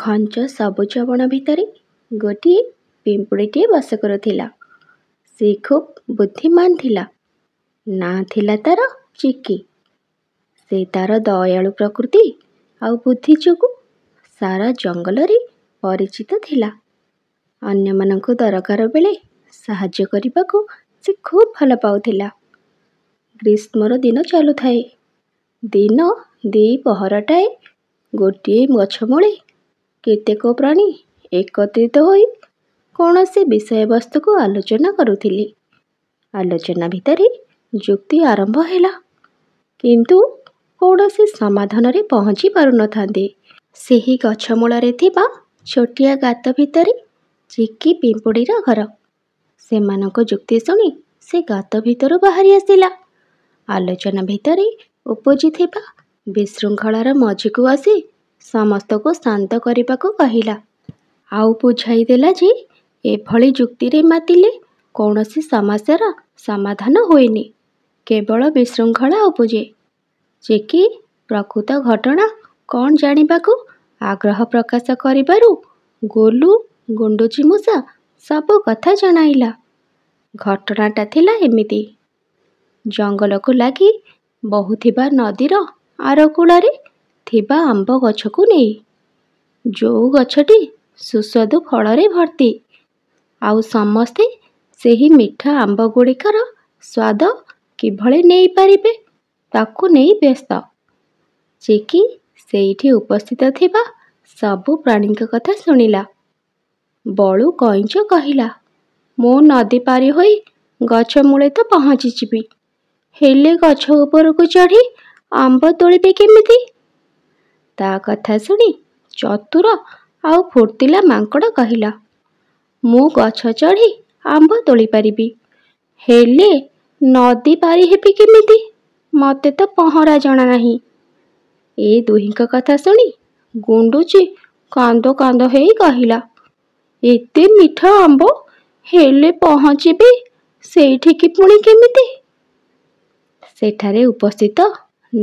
ଘଞ୍ଚ ସବୁଜ ବଣ ଭିତରେ ଗୋଟିଏ ପିମ୍ପୁଡ଼ିଟିଏ ବାସ କରୁଥିଲା ସେ ଖୁବ୍ ବୁଦ୍ଧିମାନ ଥିଲା ନାଁ ଥିଲା ତା'ର ଚିକି ସେ ତା'ର ଦୟାଳୁ ପ୍ରକୃତି ଆଉ ବୁଦ୍ଧି ଯୋଗୁଁ ସାରା ଜଙ୍ଗଲରେ ପରିଚିତ ଥିଲା ଅନ୍ୟମାନଙ୍କୁ ଦରକାର ବେଳେ ସାହାଯ୍ୟ କରିବାକୁ ସେ ଖୁବ୍ ଭଲ ପାଉଥିଲା ଗ୍ରୀଷ୍ମର ଦିନ ଚାଲୁଥାଏ ଦିନ ଦୁଇ ପହରଟାଏ ଗୋଟିଏ ଗଛ ମୂଳେ କେତେକ ପ୍ରାଣୀ ଏକତ୍ରିତ ହୋଇ କୌଣସି ବିଷୟବସ୍ତୁକୁ ଆଲୋଚନା କରୁଥିଲି ଆଲୋଚନା ଭିତରେ ଯୁକ୍ତି ଆରମ୍ଭ ହେଲା କିନ୍ତୁ କୌଣସି ସମାଧାନରେ ପହଞ୍ଚି ପାରୁନଥାନ୍ତି ସେହି ଗଛ ମୂଳରେ ଥିବା ଛୋଟିଆ ଗାତ ଭିତରେ ଚିକି ପିମ୍ପୁଡ଼ିର ଘର ସେମାନଙ୍କ ଯୁକ୍ତି ଶୁଣି ସେ ଗାତ ଭିତରୁ ବାହାରି ଆସିଲା ଆଲୋଚନା ଭିତରେ ଉପୁଜିଥିବା ବିଶୃଙ୍ଖଳାର ମଝିକୁ ଆସି ସମସ୍ତଙ୍କୁ ଶାନ୍ତ କରିବାକୁ କହିଲା ଆଉ ବୁଝାଇ ଦେଲା ଯେ ଏଭଳି ଯୁକ୍ତିରେ ମାତିଲେ କୌଣସି ସମସ୍ୟାର ସମାଧାନ ହୁଏନି କେବଳ ବିଶୃଙ୍ଖଳା ଉପୁଜେ ଯେ କି ପ୍ରକୃତ ଘଟଣା କ'ଣ ଜାଣିବାକୁ ଆଗ୍ରହ ପ୍ରକାଶ କରିବାରୁ ଗୋଲୁ ଗୁଣ୍ଡୁଚି ମୂଷା ସବୁ କଥା ଜଣାଇଲା ଘଟଣାଟା ଥିଲା ଏମିତି ଜଙ୍ଗଲକୁ ଲାଗି ବହୁଥିବା ନଦୀର ଆର କୂଳରେ ଥିବା ଆମ୍ବ ଗଛକୁ ନେଇ ଯେଉଁ ଗଛଟି ସୁସ୍ୱାଦୁ ଫଳରେ ଭର୍ତ୍ତି ଆଉ ସମସ୍ତେ ସେହି ମିଠା ଆମ୍ବ ଗୁଡ଼ିକର ସ୍ୱାଦ କିଭଳି ନେଇପାରିବେ ତାକୁ ନେଇ ବ୍ୟସ୍ତ ଚିକି ସେଇଠି ଉପସ୍ଥିତ ଥିବା ସବୁ ପ୍ରାଣୀଙ୍କ କଥା ଶୁଣିଲା ବଳୁ କଇଁଚ କହିଲା ମୁଁ ନଦୀ ପାରି ହୋଇ ଗଛ ମୂଳେ ତ ପହଞ୍ଚିଯିବି ହେଲେ ଗଛ ଉପରକୁ ଚଢ଼ି ଆମ୍ବ ତୋଳିବେ କେମିତି ତା' କଥା ଶୁଣି ଚତୁର ଆଉ ଫୁର୍ତ୍ତିଲା ମାଙ୍କଡ଼ କହିଲା, ମୁଁ ଗଛ ଚଢ଼ି ଆମ୍ବ ତୋଳିପାରିବି। ହେଲେ ନଦୀ ପାରି ହେବି କେମିତି? ମୋତେ ତ ପହଁରା ଜଣା ନାହିଁ। ଏ ଦୁହିଁଙ୍କ କଥା ଶୁଣି ଗୁଣ୍ଡୁଚି କାନ୍ଦ କାନ୍ଦ ହେଇ କହିଲା, ଏତେ ମିଠା ଆମ୍ବ, ହେଲେ ପହଞ୍ଚିବି ସେଇଠିକି ପୁଣି କେମିତି? ସେଠାରେ ଉପସ୍ଥିତ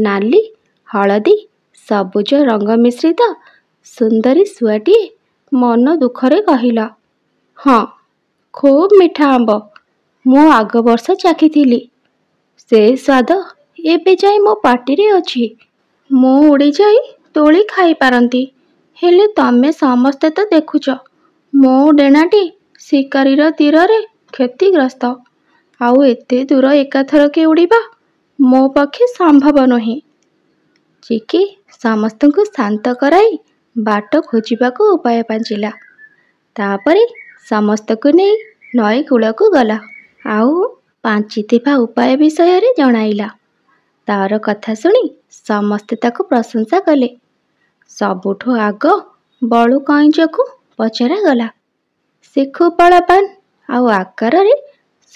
ନାଲି, ହଳଦୀ सबुज रङ्गिश्रित सुन्दरी शुवा मन दुःखले कुब मिठा आम्ब म आग वर्ष चाखिस ए मो पार्टी अझ मै तोली खाइपार समस्ते त देखुछ मोडाटी शिकारी र तिरे क्षतिग्रस्त आउे दूर एक थरक उडा मो पक्ष सम्भव नुहेँ ଚିକି ସମସ୍ତଙ୍କୁ ଶାନ୍ତ କରାଇ ବାଟ ଖୋଜିବାକୁ ଉପାୟ ପାଞ୍ଚିଲା ତାପରେ ସମସ୍ତଙ୍କୁ ନେଇ ନଈ କୂଳକୁ ଗଲା ଆଉ ପାଞ୍ଚିଥିବା ଉପାୟ ବିଷୟରେ ଜଣାଇଲା ତାର କଥା ଶୁଣି ସମସ୍ତେ ତାକୁ ପ୍ରଶଂସା କଲେ ସବୁଠୁ ଆଗ ବଳୁ କଇଁଚକୁ ପଚରାଗଲା ସେ ଖୁବ୍ ବଳପାନ ଆଉ ଆକାରରେ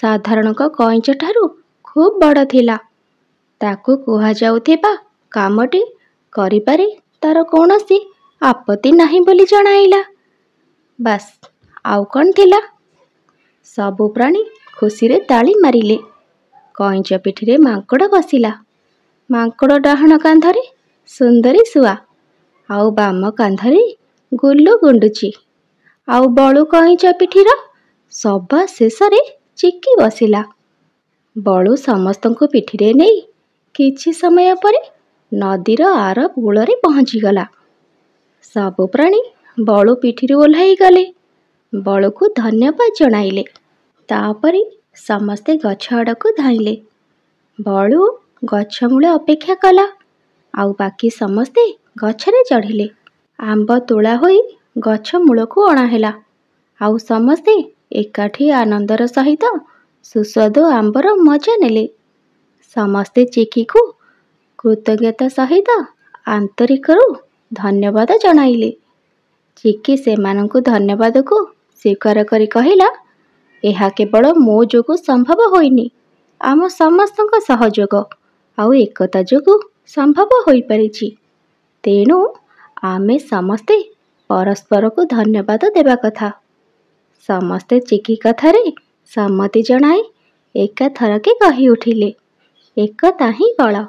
ସାଧାରଣଙ୍କ କଇଁଚ ଠାରୁ ଖୁବ୍ ବଡ଼ ଥିଲା ତାକୁ କୁହାଯାଉଥିବା କାମଟି କରିପାରେ ତା'ର କୌଣସି ଆପତ୍ତି ନାହିଁ ବୋଲି ଜଣାଇଲା ବାସ୍ ଆଉ କ'ଣ ଥିଲା ସବୁ ପ୍ରାଣୀ ଖୁସିରେ ତାଳି ମାରିଲେ କଇଁଚ ପିଠିରେ ମାଙ୍କଡ଼ ବସିଲା ମାଙ୍କଡ଼ ଡାହାଣ କାନ୍ଧରେ ସୁନ୍ଦରୀ ଶୁଆ ଆଉ ବାମ କାନ୍ଧରେ ଗୁଲୁ ଗୁଣ୍ଡୁଛି ଆଉ ବଳୁ କଇଁଚ ପିଠିର ସଭା ଶେଷରେ ଚିକି ବସିଲା ବଳୁ ସମସ୍ତଙ୍କୁ ପିଠିରେ ନେଇ କିଛି ସମୟ ପରେ नदीर आर गोल पहुँचिगला सब प्राणी बलु पिठी ओहै को धन्यवाद जनैले त छ अडको धइले बलु गछ मूल अपेक्षा कला आउ बाक समस्ते गछले चढिले आम्ब तुला गछ मूलको अणाहेला आउ समे एक आनन्दर सहित सुस्वादु आम्बर मजा नले समे को କୃତଜ୍ଞତା ସହିତ ଆନ୍ତରିକରୁ ଧନ୍ୟବାଦ ଜଣାଇଲେ ଚିକି ସେମାନଙ୍କୁ ଧନ୍ୟବାଦକୁ ସ୍ୱୀକାର କରି କହିଲା ଏହା କେବଳ ମୋ ଯୋଗୁଁ ସମ୍ଭବ ହୋଇନି ଆମ ସମସ୍ତଙ୍କ ସହଯୋଗ ଆଉ ଏକତା ଯୋଗୁଁ ସମ୍ଭବ ହୋଇପାରିଛି ତେଣୁ ଆମେ ସମସ୍ତେ ପରସ୍ପରକୁ ଧନ୍ୟବାଦ ଦେବା କଥା ସମସ୍ତେ ଚିକି କଥାରେ ସମ୍ମତି ଜଣାଇ ଏକାଥରକେ କହି ଉଠିଲେ ଏକତା ହିଁ ବଳ